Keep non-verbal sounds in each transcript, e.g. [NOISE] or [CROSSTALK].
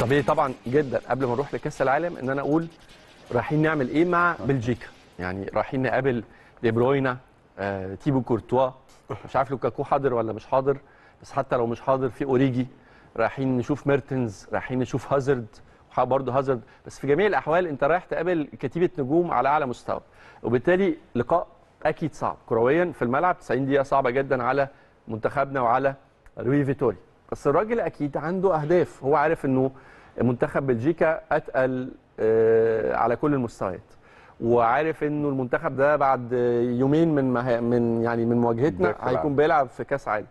طبيعي طبعا جدا قبل ما نروح لكاس العالم ان انا اقول رايحين نعمل ايه مع آه. بلجيكا يعني رايحين نقابل دي بروينا آه، تيبو كورتوا مش عارف لوكاكو حاضر ولا مش حاضر بس حتى لو مش حاضر في اوريجي رايحين نشوف ميرتنز رايحين نشوف هازارد برضه هازارد بس في جميع الاحوال انت رايح تقابل كتيبه نجوم على اعلى مستوى وبالتالي لقاء اكيد صعب كرويا في الملعب 90 دقيقه صعبه جدا على منتخبنا وعلى روي فيتوري بس الراجل اكيد عنده اهداف هو عارف انه منتخب بلجيكا اتقل آه، على كل المستويات وعارف انه المنتخب ده بعد يومين من من يعني من مواجهتنا هيكون بيلعب في كاس عالم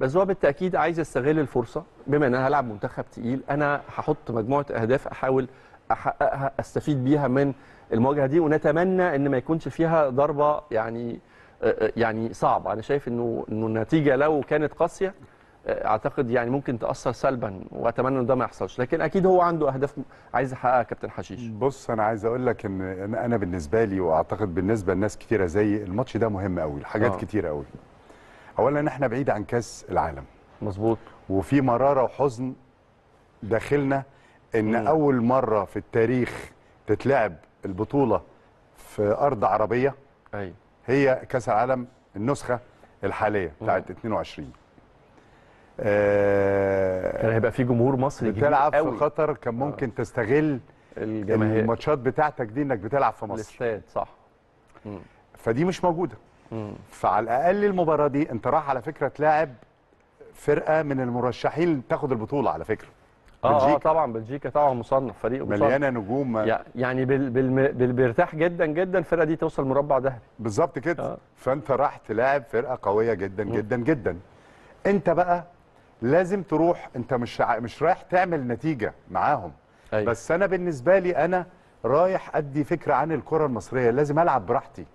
بس هو بالتاكيد عايز يستغل الفرصه بما ان انا هلعب منتخب تقيل انا هحط مجموعه اهداف احاول احققها استفيد بيها من المواجهه دي ونتمنى ان ما يكونش فيها ضربه يعني آه، آه، يعني صعبه انا شايف انه انه النتيجه لو كانت قاسيه اعتقد يعني ممكن تاثر سلبا واتمنى ان ده ما يحصلش لكن اكيد هو عنده اهداف عايز يحققها كابتن حشيش بص انا عايز اقول لك ان انا بالنسبه لي واعتقد بالنسبه لناس كثيره زي الماتش ده مهم قوي لحاجات آه. قوي اولا احنا بعيد عن كاس العالم مظبوط وفي مراره وحزن داخلنا ان مم. اول مره في التاريخ تتلعب البطوله في ارض عربيه أي. هي كاس العالم النسخه الحاليه بتاعت 22 آه، كان هيبقى في جمهور مصري بتلعب في قطر آه. كان ممكن آه. تستغل الجماهير الماتشات بتاعتك دي انك بتلعب في مصر الاستاد صح مم. فدي مش موجوده مم. فعلى الاقل المباراه دي انت راح على فكره تلاعب فرقه من المرشحين تاخد البطوله على فكره اه, اه طبعا بلجيكا طبعا مصنف فريق مصنف مليانه نجوم يعني بال بال بال بيرتاح جدا جدا الفرقه دي توصل مربع ذهبي بالظبط كده آه. فانت راح تلاعب فرقه قويه جدا جدا جدا انت بقى لازم تروح انت مش مش رايح تعمل نتيجه معاهم أيوة. بس انا بالنسبه لي انا رايح ادي فكره عن الكره المصريه لازم العب براحتي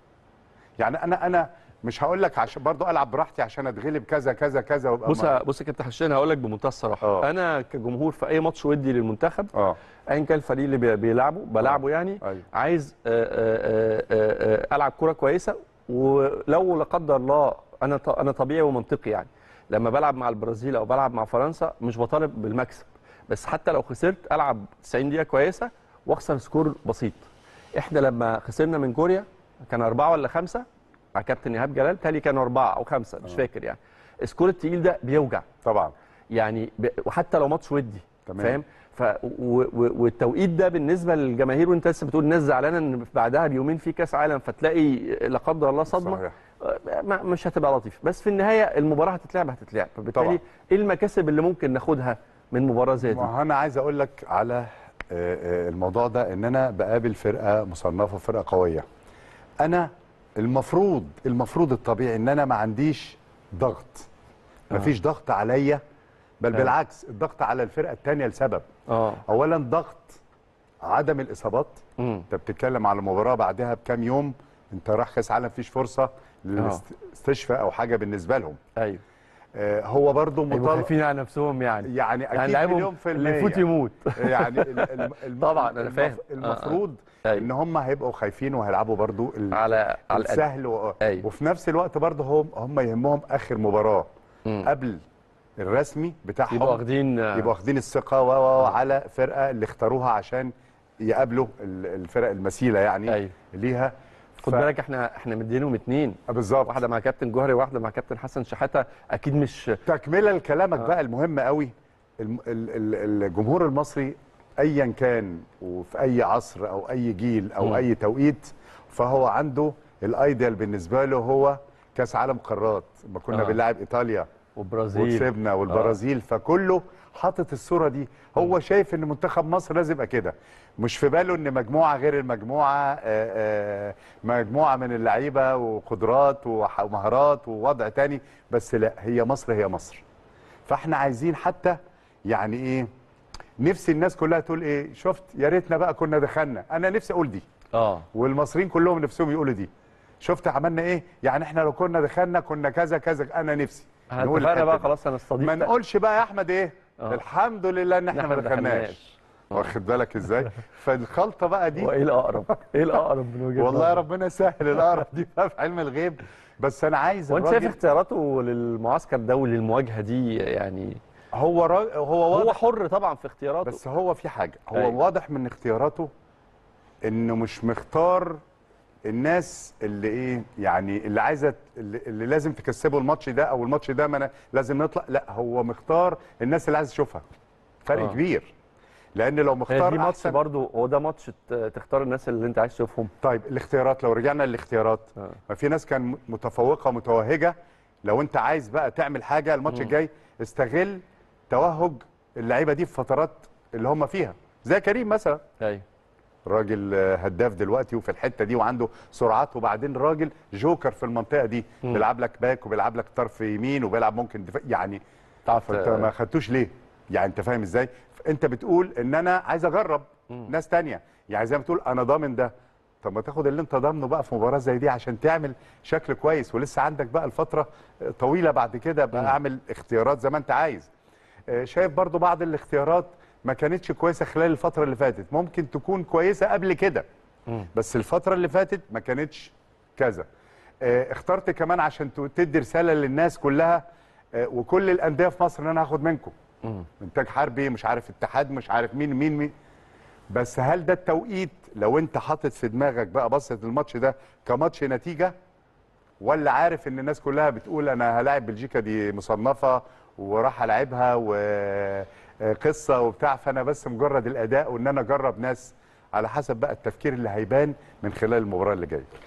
يعني انا انا مش هقول لك عشان برضه العب براحتي عشان اتغلب كذا كذا كذا وابقى بص بص يا كابتن حشاشين هقول لك بمنتهى الصراحه أوه. انا كجمهور في اي ماتش ودي للمنتخب آه. ايا كان الفريق اللي بيلعبه بلعبه أوه. يعني أيوه. عايز آآ آه، آآ آه، آآ العب كوره كويسه ولو لا قدر الله انا انا طبيعي ومنطقي يعني لما بلعب مع البرازيل او بلعب مع فرنسا مش بطالب بالمكسب بس حتى لو خسرت العب 90 دقيقه كويسه واخسر سكور بسيط احنا لما خسرنا من كوريا كان أربعة ولا خمسة مع كابتن إيهاب جلال تالي كانوا أربعة أو خمسة مش آه. فاكر يعني السكور التقيل ده بيوجع طبعا يعني ب... وحتى لو ماتش ودي تمام فاهم ف... و... و... والتوقيت ده بالنسبه للجماهير وانت لسه بتقول الناس زعلانه ان بعدها بيومين في كاس عالم فتلاقي لا قدر الله صدمه صحيح. مش هتبقى لطيف بس في النهايه المباراه هتتلعب هتتلعب فبالتالي ايه المكاسب اللي ممكن ناخدها من مباراه زي دي انا عايز اقول لك على آه، آه، الموضوع ده ان انا بقابل فرقه مصنفه فرقه قويه انا المفروض المفروض الطبيعي ان انا ما عنديش ضغط آه. ما فيش ضغط عليا بل آه. بالعكس الضغط على الفرقه الثانيه لسبب آه. اولا ضغط عدم الاصابات انت بتتكلم على مباراه بعدها بكام يوم انت راح كاس عالم فيش فرصه آه. للاستشفاء او حاجه بالنسبه لهم ايوه آه، هو برضه أيوة، مطالب خايفين على نفسهم يعني يعني, يعني اكيد يعني مليون في اللي يفوت يموت يعني [LAUGHS] الم... طبعا انا فاهم آه، المفروض آه. ان هم هيبقوا خايفين وهيلعبوا برضه ال... على السهل و... أيوه. وفي نفس الوقت برضه هم هم يهمهم اخر مباراه م. قبل الرسمي بتاعهم يبقوا واخدين يبقوا واخدين الثقه و على فرقه اللي اختاروها عشان يقابلوا الفرق المثيله يعني أيوه. ليها خد ف... بالك احنا احنا مدينهم اثنين آه، بالظبط واحده مع كابتن جوهري وواحده مع كابتن حسن شحاته اكيد مش تكمله لكلامك آه. بقى المهم قوي الجمهور المصري ايا كان وفي اي عصر او اي جيل او م. اي توقيت فهو عنده الايديال بالنسبه له هو كاس عالم قارات لما كنا آه. بنلعب ايطاليا والبرازيل وكسبنا والبرازيل آه. فكله حاطط الصوره دي هو شايف ان منتخب مصر لازم يبقى كده مش في باله ان مجموعه غير المجموعه آآ آه، آآ آه، مجموعه من اللعيبه وقدرات ومهارات ووضع تاني بس لا هي مصر هي مصر فاحنا عايزين حتى يعني ايه نفسي الناس كلها تقول ايه شفت يا ريتنا بقى كنا دخلنا انا نفسي اقول دي اه والمصريين كلهم نفسهم يقولوا دي شفت عملنا ايه يعني احنا لو كنا دخلنا كنا كذا كذا انا نفسي هنقول بقى خلاص انا الصديق ما نقولش بقى يا احمد ايه أوه. الحمد لله ان احنا ما دخلناش آه. واخد بالك ازاي [LAUGHS] فالخلطه بقى دي وايه الاقرب ايه الاقرب من وجهه والله ربنا يسهل الاقرب دي بقى في علم الغيب بس انا عايز وانت شايف اختياراته للمعسكر ده وللمواجهه دي يعني هو را... هو واضح هو حر طبعا في اختياراته بس هو في حاجه هو أيوة. واضح من اختياراته انه مش مختار الناس اللي ايه يعني اللي عايزه اللي لازم تكسبه الماتش ده او الماتش ده ما انا لازم نطلع لا هو مختار الناس اللي عايز تشوفها فرق آه. كبير لان لو مختار دي ماتش برضه هو ده ماتش تختار الناس اللي انت عايز تشوفهم طيب الاختيارات لو رجعنا للاختيارات آه. ما في ناس كان متفوقه متوهجه لو انت عايز بقى تعمل حاجه الماتش الجاي استغل توهج اللعيبه دي في فترات اللي هم فيها زي كريم مثلا ايوه راجل آه، هداف دلوقتي وفي الحته دي وعنده سرعات وبعدين راجل جوكر في المنطقه دي بيلعب لك باك وبيلعب لك طرف يمين وبيلعب ممكن دفاع يعني تعرف انت ما خدتوش ليه؟ يعني انت فاهم ازاي؟ انت بتقول ان انا عايز اجرب ناس ثانيه يعني زي ما بتقول انا ضامن ده طب ما تاخد اللي انت ضامنه بقى في مباراه زي دي عشان تعمل شكل كويس ولسه عندك بقى الفتره آه، طويله بعد كده بقى اعمل اختيارات زي ما انت عايز آه، شايف برضو بعض الاختيارات ما كانتش كويسه خلال الفتره اللي فاتت ممكن تكون كويسه قبل كده بس الفتره اللي فاتت ما كانتش كذا آه، اخترت كمان عشان تدي رساله للناس كلها آه، وكل الانديه في مصر ان انا هاخد منكم انتاج حربي مش عارف اتحاد مش عارف مين مين مين بس هل ده التوقيت لو انت حاطط في دماغك بقى بصت الماتش ده كماتش نتيجه ولا عارف ان الناس كلها بتقول انا هلاعب بلجيكا دي مصنفه وراح العبها و آه، قصه وبتاع فانا بس مجرد الاداء وان انا اجرب ناس على حسب بقى التفكير اللي هيبان من خلال المباراه اللي جايه